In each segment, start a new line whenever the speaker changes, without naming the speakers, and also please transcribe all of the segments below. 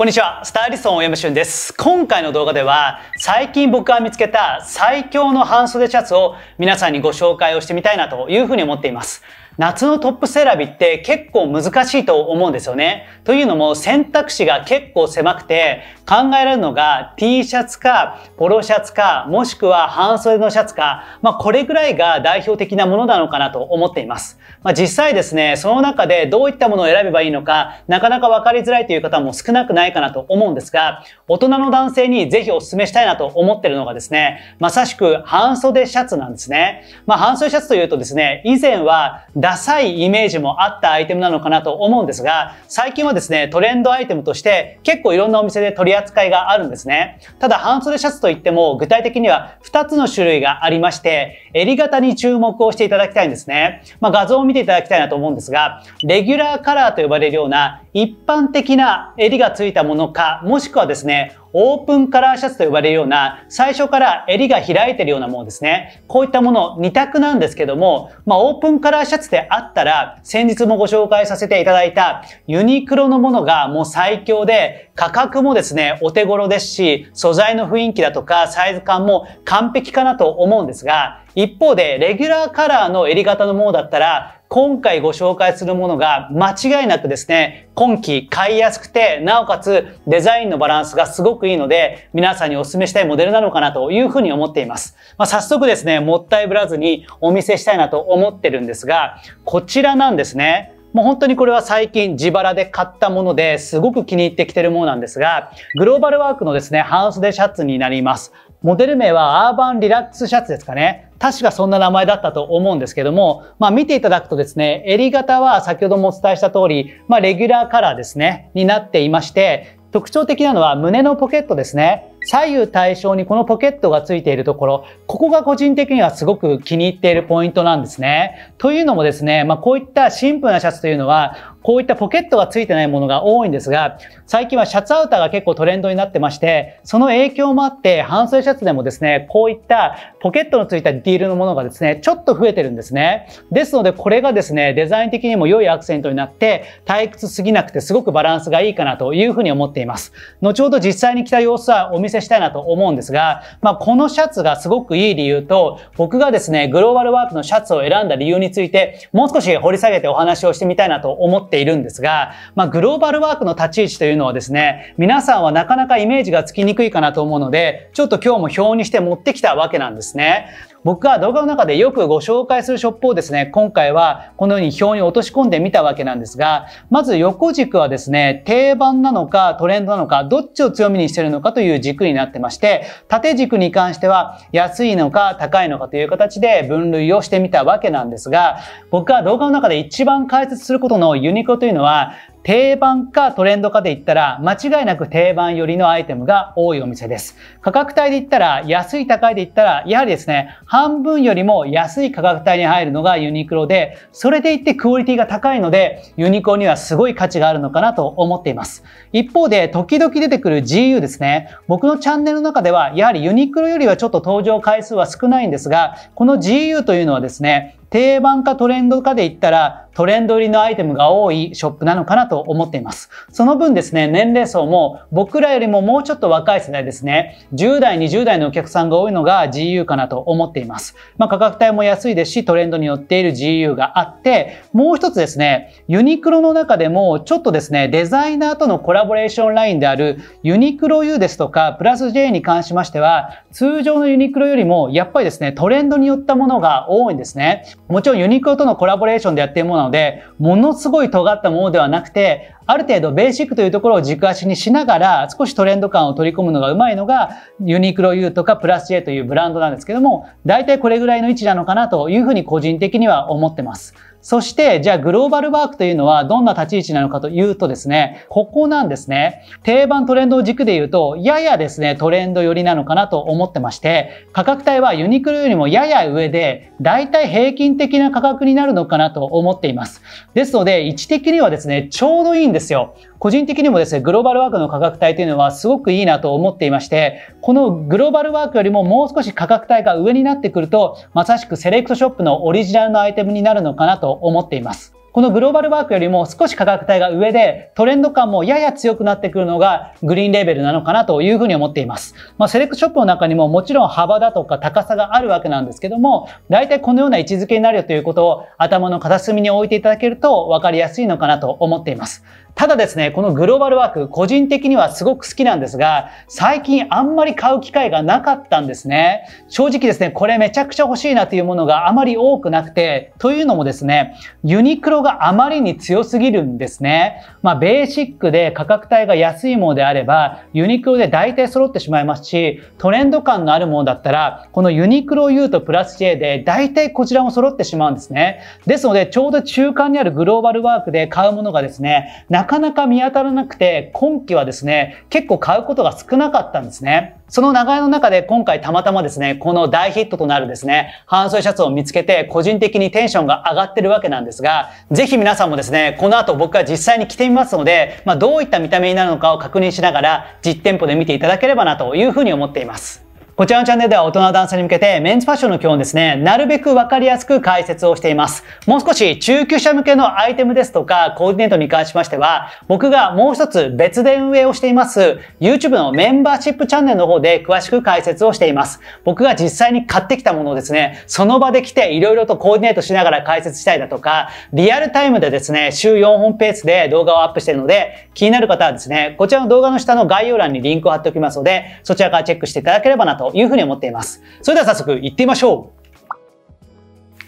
こんにちは、スタイリストの大山俊です。今回の動画では、最近僕が見つけた最強の半袖シャツを皆さんにご紹介をしてみたいなというふうに思っています。夏のトップセラビって結構難しいと思うんですよね。というのも選択肢が結構狭くて考えられるのが T シャツかポロシャツかもしくは半袖のシャツか、まあ、これぐらいが代表的なものなのかなと思っています。まあ、実際ですね、その中でどういったものを選べばいいのかなかなか分かりづらいという方も少なくないかなと思うんですが大人の男性にぜひお勧めしたいなと思ってるのがですねまさしく半袖シャツなんですね。まあ、半袖シャツというとですね以前はダサいイメージもあったアイテムなのかなと思うんですが、最近はですね、トレンドアイテムとして結構いろんなお店で取り扱いがあるんですね。ただ半袖シャツといっても具体的には2つの種類がありまして、襟型に注目をしていただきたいんですね。まあ、画像を見ていただきたいなと思うんですが、レギュラーカラーと呼ばれるような一般的な襟がついたものか、もしくはですね、オープンカラーシャツと呼ばれるような、最初から襟が開いてるようなものですね。こういったもの2択なんですけども、まあ、オープンカラーシャツであったら、先日もご紹介させていただいたユニクロのものがもう最強で、価格もですね、お手頃ですし、素材の雰囲気だとかサイズ感も完璧かなと思うんですが、一方で、レギュラーカラーの襟型のものだったら、今回ご紹介するものが間違いなくですね、今季買いやすくて、なおかつデザインのバランスがすごくいいので、皆さんにお勧めしたいモデルなのかなというふうに思っています。まあ、早速ですね、もったいぶらずにお見せしたいなと思ってるんですが、こちらなんですね。もう本当にこれは最近自腹で買ったものですごく気に入ってきてるものなんですが、グローバルワークのですね、半袖シャツになります。モデル名はアーバンリラックスシャツですかね。確かそんな名前だったと思うんですけども、まあ見ていただくとですね、襟型は先ほどもお伝えした通り、まあレギュラーカラーですね、になっていまして、特徴的なのは胸のポケットですね。左右対称にこのポケットがついているところ、ここが個人的にはすごく気に入っているポイントなんですね。というのもですね、まあ、こういったシンプルなシャツというのは、こういったポケットがついてないものが多いんですが、最近はシャツアウターが結構トレンドになってまして、その影響もあって、半袖シャツでもですね、こういったポケットのついたディティールのものがですね、ちょっと増えてるんですね。ですので、これがですね、デザイン的にも良いアクセントになって、退屈すぎなくてすごくバランスがいいかなというふうに思っています。後ほど実際に着た様子はお見せしたいなと思うんですが、まあ、このシャツがすごくいい理由と、僕がですね、グローバルワークのシャツを選んだ理由について、もう少し掘り下げてお話をしてみたいなと思っているんですが、まあ、グローバルワークの立ち位置というのはですね、皆さんはなかなかイメージがつきにくいかなと思うので、ちょっと今日も表にして持ってきたわけなんですね。僕が動画の中でよくご紹介するショップをですね、今回はこのように表に落とし込んでみたわけなんですが、まず横軸はですね、定番なのかトレンドなのか、どっちを強みにしてるのかという軸になってまして、縦軸に関しては安いのか高いのかという形で分類をしてみたわけなんですが、僕が動画の中で一番解説することのユニコというのは、定番かトレンドかで言ったら間違いなく定番寄りのアイテムが多いお店です。価格帯で言ったら安い高いで言ったらやはりですね、半分よりも安い価格帯に入るのがユニクロで、それで言ってクオリティが高いのでユニクロにはすごい価値があるのかなと思っています。一方で時々出てくる GU ですね、僕のチャンネルの中ではやはりユニクロよりはちょっと登場回数は少ないんですが、この GU というのはですね、定番かトレンドかで言ったらトレンド入りのアイテムが多いショップなのかなと思っています。その分ですね、年齢層も僕らよりももうちょっと若い世代ですね、10代、20代のお客さんが多いのが GU かなと思っています。まあ、価格帯も安いですし、トレンドによっている GU があって、もう一つですね、ユニクロの中でもちょっとですね、デザイナーとのコラボレーションラインであるユニクロ U ですとか、プラス J に関しましては、通常のユニクロよりもやっぱりですね、トレンドによったものが多いんですね。もちろんユニクロとのコラボレーションでやっているものなので、ものすごい尖ったものではなくて、ある程度ベーシックというところを軸足にしながら、少しトレンド感を取り込むのがうまいのが、ユニクロ U とかプラス J というブランドなんですけども、大体これぐらいの位置なのかなというふうに個人的には思ってます。そして、じゃあグローバルワークというのはどんな立ち位置なのかというとですね、ここなんですね。定番トレンドを軸で言うと、ややですね、トレンド寄りなのかなと思ってまして、価格帯はユニクロよりもやや上で、だいたい平均的な価格になるのかなと思っています。ですので、位置的にはですね、ちょうどいいんですよ。個人的にもですね、グローバルワークの価格帯というのはすごくいいなと思っていまして、このグローバルワークよりももう少し価格帯が上になってくると、まさしくセレクトショップのオリジナルのアイテムになるのかなと思っています。このグローバルワークよりも少し価格帯が上で、トレンド感もやや強くなってくるのがグリーンレーベルなのかなというふうに思っています。まあ、セレクトショップの中にももちろん幅だとか高さがあるわけなんですけども、大体このような位置づけになるよということを頭の片隅に置いていただけると分かりやすいのかなと思っています。ただですね、このグローバルワーク、個人的にはすごく好きなんですが、最近あんまり買う機会がなかったんですね。正直ですね、これめちゃくちゃ欲しいなというものがあまり多くなくて、というのもですね、ユニクロがあまりに強すぎるんですね。まあ、ベーシックで価格帯が安いものであれば、ユニクロで大体揃ってしまいますし、トレンド感のあるものだったら、このユニクロ U とプラス J で大体こちらも揃ってしまうんですね。ですので、ちょうど中間にあるグローバルワークで買うものがですね、なかなか見当たらなくて、今季はですね、結構買うことが少なかったんですね。その流れの中で今回たまたまですね、この大ヒットとなるですね、半袖シャツを見つけて個人的にテンションが上がってるわけなんですが、ぜひ皆さんもですね、この後僕が実際に着てみますので、まあ、どういった見た目になるのかを確認しながら実店舗で見ていただければなというふうに思っています。こちらのチャンネルでは大人の男性に向けてメンズファッションの基本ですね、なるべくわかりやすく解説をしています。もう少し中級者向けのアイテムですとかコーディネートに関しましては、僕がもう一つ別で運営をしています YouTube のメンバーシップチャンネルの方で詳しく解説をしています。僕が実際に買ってきたものをですね、その場で来て色々とコーディネートしながら解説したいだとか、リアルタイムでですね、週4本ペースで動画をアップしているので、気になる方はですね、こちらの動画の下の概要欄にリンクを貼っておきますので、そちらからチェックしていただければなとというふうに思っています。それでは早速行ってみましょう。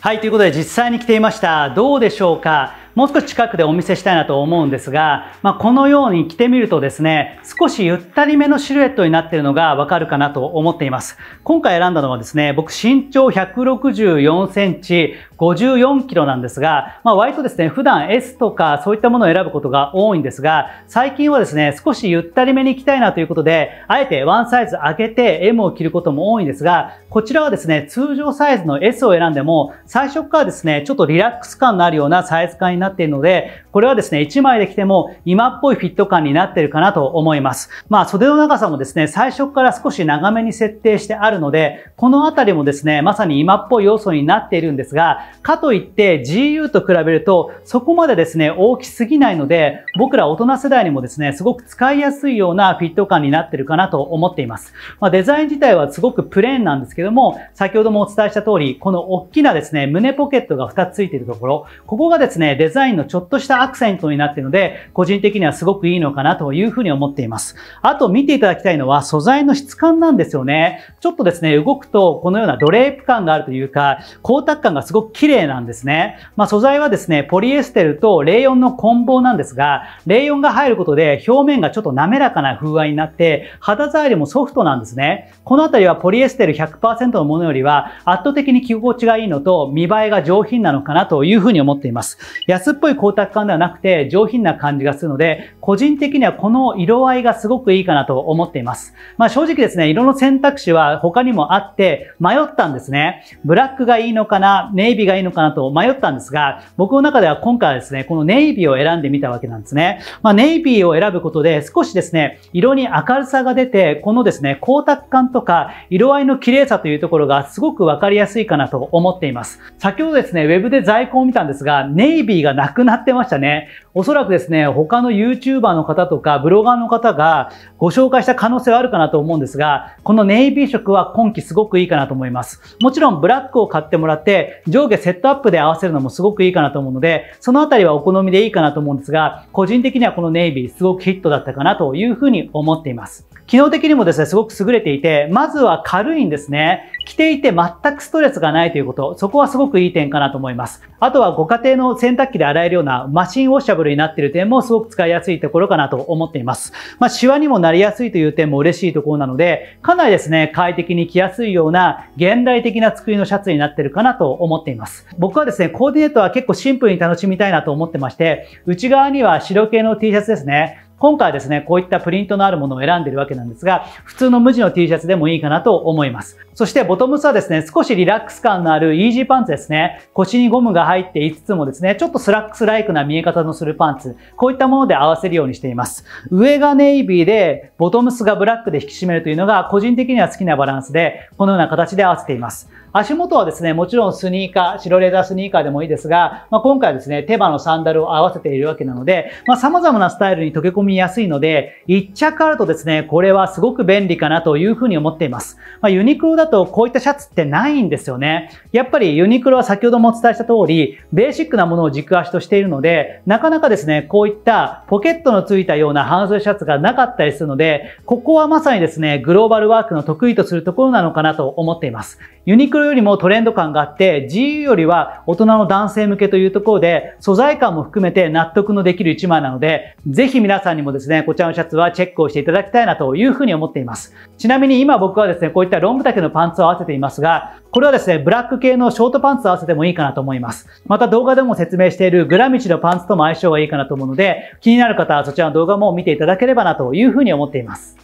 はい、ということで実際に来ていました。どうでしょうかもう少し近くでお見せしたいなと思うんですが、まあ、このように着てみるとですね、少しゆったりめのシルエットになっているのがわかるかなと思っています。今回選んだのはですね、僕身長164センチ、54キロなんですが、まあ、割とですね、普段 S とかそういったものを選ぶことが多いんですが、最近はですね、少しゆったりめに行きたいなということで、あえてワンサイズ上げて M を着ることも多いんですが、こちらはですね、通常サイズの S を選んでも、最初からですね、ちょっとリラックス感のあるようなサイズ感になっているので、これはですね、1枚で着ても今っぽいフィット感になってるかなと思います。まあ、袖の長さもですね、最初から少し長めに設定してあるので、このあたりもですね、まさに今っぽい要素になっているんですが、かといって GU と比べるとそこまでですね、大きすぎないので、僕ら大人世代にもですね、すごく使いやすいようなフィット感になってるかなと思っています。まあ、デザイン自体はすごくプレーンなんですけども、先ほどもお伝えした通り、この大きなですね、胸ポケットが2つついてるところ、ここがですね、デザインのちょっとしたアクセントになっているので、個人的にはすごくいいのかなというふうに思っています。あと見ていただきたいのは素材の質感なんですよね。ちょっとですね、動くとこのようなドレープ感があるというか、光沢感がすごく綺麗なんですね。まあ、素材はですね、ポリエステルとレイヨンの梱包なんですが、レイヨンが入ることで表面がちょっと滑らかな風合いになって、肌触りもソフトなんですね。このあたりはポリエステル100%のものよりは圧倒的に着心地がいいのと見栄えが上品なのかなというふうに思っています。安っぽい光沢感ではなくて上品な感じがするので、個人的にはこの色合いがすごくいいかなと思っています。まあ、正直ですね、色の選択肢は他にもあって迷ったんですね。ブラックがいいのかな、ネイビーがいいのかなと迷ったんですが、僕の中では今回はですね、このネイビーを選んでみたわけなんですね。まあ、ネイビーを選ぶことで少しですね、色に明るさが出て、このですね、光沢感とか色合いの綺麗さというところがすごくわかりやすいかなと思っています。先ほどですね、ウェブで在庫を見たんですが、ネイビーがなくなってましたね。おそらくですね、他の YouTuber の方とかブロガーの方がご紹介した可能性はあるかなと思うんですが、このネイビー色は今季すごくいいかなと思います。もちろんブラックを買ってもらって、上時セットアップで合わせるのもすごくいいかなと思うので、そのあたりはお好みでいいかなと思うんですが、個人的にはこのネイビーすごくヒットだったかなというふうに思っています。機能的にもですね、すごく優れていて、まずは軽いんですね。着ていて全くストレスがないということ、そこはすごくいい点かなと思います。あとはご家庭の洗濯機で洗えるようなマシンウォッシャブルになっている点もすごく使いやすいところかなと思っています。まあ、シワにもなりやすいという点も嬉しいところなので、かなりですね、快適に着やすいような現代的な作りのシャツになってるかなと思っています。僕はですね、コーディネートは結構シンプルに楽しみたいなと思ってまして、内側には白系の T シャツですね、今回はですね、こういったプリントのあるものを選んでいるわけなんですが、普通の無地の T シャツでもいいかなと思います。そしてボトムスはですね、少しリラックス感のあるイージーパンツですね。腰にゴムが入っていつつもですね、ちょっとスラックスライクな見え方のするパンツ。こういったもので合わせるようにしています。上がネイビーで、ボトムスがブラックで引き締めるというのが個人的には好きなバランスで、このような形で合わせています。足元はですね、もちろんスニーカー、白レザースニーカーでもいいですが、まあ、今回はですね、手羽のサンダルを合わせているわけなので、まあ、様々なスタイルに溶け込みやすいので、1着あるとですね、これはすごく便利かなというふうに思っています。まあ、ユニクロだとこういったシャツってないんですよね。やっぱりユニクロは先ほどもお伝えした通り、ベーシックなものを軸足としているので、なかなかですね、こういったポケットのついたような半袖シャツがなかったりするので、ここはまさにですね、グローバルワークの得意とするところなのかなと思っています。ユニクロよりもトレンド感があって、GU よりは大人の男性向けというところで、素材感も含めて納得のできる一枚なので、ぜひ皆さんにもですね、こちらのシャツはチェックをしていただきたいなというふうに思っています。ちなみに今僕はですね、こういったロング丈のパンツを合わせていますが、これはですね、ブラック系のショートパンツと合わせてもいいかなと思います。また動画でも説明しているグラミチのパンツとも相性がいいかなと思うので、気になる方はそちらの動画も見ていただければなというふうに思っています。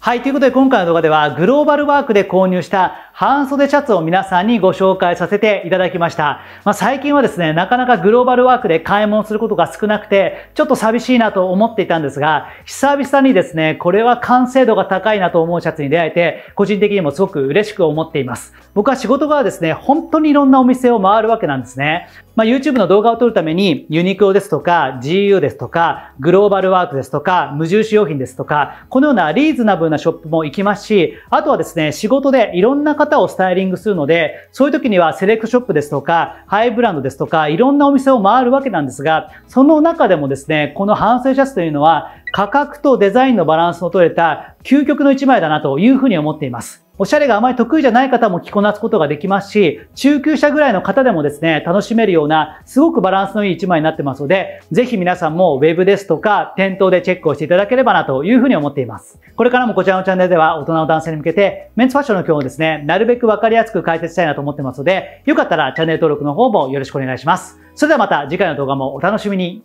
はい、ということで今回の動画ではグローバルワークで購入した半袖シャツを皆さんにご紹介させていただきました。まあ、最近はですね、なかなかグローバルワークで買い物することが少なくて、ちょっと寂しいなと思っていたんですが、久々にですね、これは完成度が高いなと思うシャツに出会えて、個人的にもすごく嬉しく思っています。僕は仕事がですね、本当にいろんなお店を回るわけなんですね。まあ、YouTube の動画を撮るために、ユニクロですとか、GU ですとか、グローバルワークですとか、無印良品ですとか、このようなリーズナブルなショップも行きますし、あとはですね、仕事でいろんな方をスタイリングするので、そういう時にはセレクトショップですとか、ハイブランドですとか、いろんなお店を回るわけなんですが、その中でもですね、この半省シャツというのは、価格とデザインのバランスの取れた究極の一枚だなというふうに思っています。おしゃれがあまり得意じゃない方も着こなすことができますし、中級者ぐらいの方でもですね、楽しめるような、すごくバランスのいい一枚になってますので、ぜひ皆さんも web ですとか、店頭でチェックをしていただければなというふうに思っています。これからもこちらのチャンネルでは、大人の男性に向けて、メンツファッションの今日をですね、なるべくわかりやすく解説したいなと思ってますので、よかったらチャンネル登録の方もよろしくお願いします。それではまた次回の動画もお楽しみに。